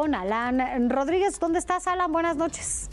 con Alan Rodríguez. ¿Dónde estás, Alan? Buenas noches.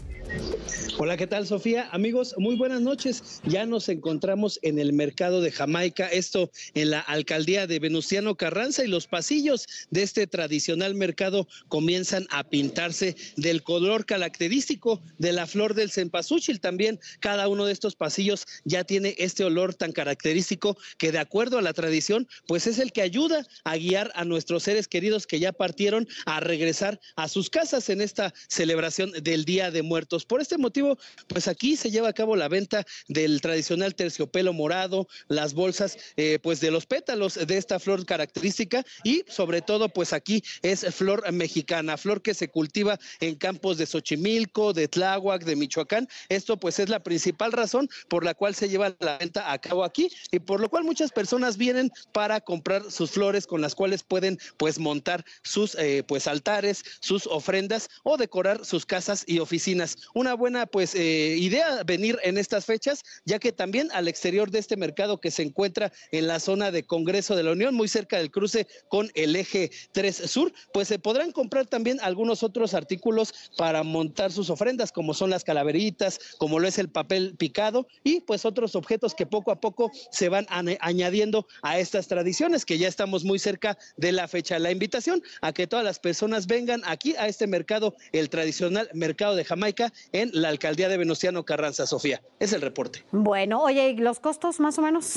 Hola, ¿qué tal, Sofía? Amigos, muy buenas noches. Ya nos encontramos en el mercado de Jamaica, esto en la alcaldía de Venustiano Carranza, y los pasillos de este tradicional mercado comienzan a pintarse del color característico de la flor del cempasúchil. También cada uno de estos pasillos ya tiene este olor tan característico que, de acuerdo a la tradición, pues es el que ayuda a guiar a nuestros seres queridos que ya partieron a regresar a sus casas en esta celebración del Día de Muertos. Por este motivo, pues aquí se lleva a cabo la venta del tradicional terciopelo morado, las bolsas, eh, pues de los pétalos de esta flor característica y sobre todo, pues aquí es flor mexicana, flor que se cultiva en campos de Xochimilco, de Tláhuac, de Michoacán. Esto pues es la principal razón por la cual se lleva la venta a cabo aquí y por lo cual muchas personas vienen para comprar sus flores con las cuales pueden pues montar sus eh, pues altares, sus ofrendas o decorar sus casas y oficinas una buena pues eh, idea venir en estas fechas, ya que también al exterior de este mercado que se encuentra en la zona de Congreso de la Unión, muy cerca del cruce con el eje 3 Sur, pues se podrán comprar también algunos otros artículos para montar sus ofrendas, como son las calaveritas, como lo es el papel picado y pues otros objetos que poco a poco se van añadiendo a estas tradiciones que ya estamos muy cerca de la fecha. de La invitación a que todas las personas vengan aquí a este mercado, el tradicional mercado de Jamaica, en la alcaldía de Venustiano Carranza, Sofía. Es el reporte. Bueno, oye, ¿y los costos más o menos?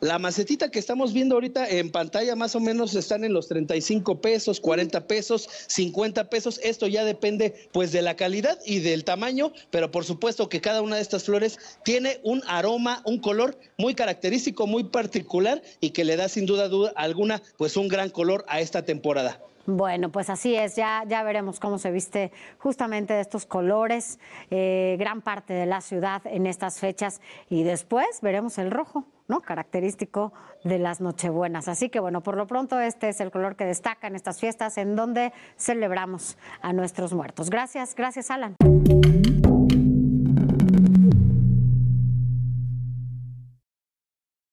La macetita que estamos viendo ahorita en pantalla más o menos están en los 35 pesos, 40 pesos, 50 pesos. Esto ya depende pues de la calidad y del tamaño, pero por supuesto que cada una de estas flores tiene un aroma, un color muy característico, muy particular y que le da sin duda, duda alguna pues un gran color a esta temporada. Bueno, pues así es, ya, ya veremos cómo se viste justamente de estos colores, eh, gran parte de la ciudad en estas fechas y después veremos el rojo, ¿no? Característico de las Nochebuenas. Así que bueno, por lo pronto este es el color que destaca en estas fiestas en donde celebramos a nuestros muertos. Gracias, gracias Alan.